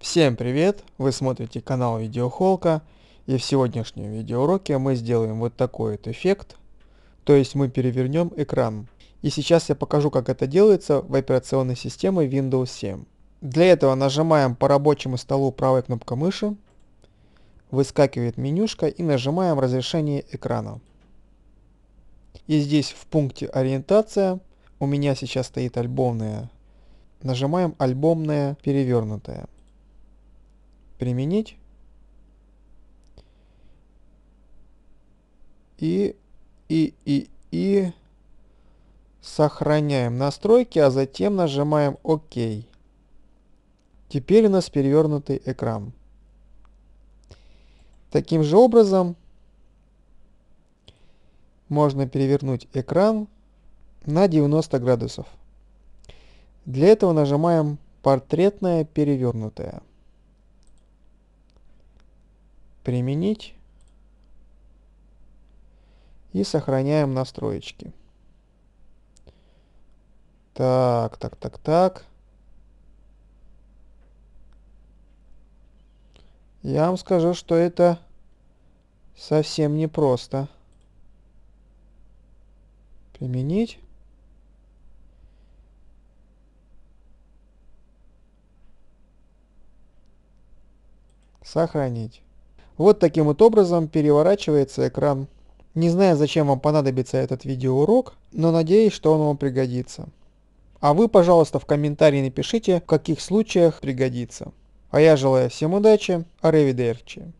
Всем привет! Вы смотрите канал Видеохолка и в сегодняшнем видеоуроке мы сделаем вот такой вот эффект, то есть мы перевернем экран. И сейчас я покажу как это делается в операционной системе Windows 7. Для этого нажимаем по рабочему столу правой кнопкой мыши, Выскакивает менюшка и нажимаем разрешение экрана. И здесь в пункте ориентация у меня сейчас стоит альбомная. Нажимаем альбомная перевернутая. Применить. И, и, и, и сохраняем настройки, а затем нажимаем ОК. Теперь у нас перевернутый экран. Таким же образом можно перевернуть экран на 90 градусов. Для этого нажимаем портретное перевернутое. Применить. И сохраняем настроечки. Так, так, так, так. Я вам скажу, что это Совсем непросто. Применить. Сохранить. Вот таким вот образом переворачивается экран. Не знаю, зачем вам понадобится этот видеоурок, но надеюсь, что он вам пригодится. А вы, пожалуйста, в комментарии напишите, в каких случаях пригодится. А я желаю всем удачи, аревидерчи.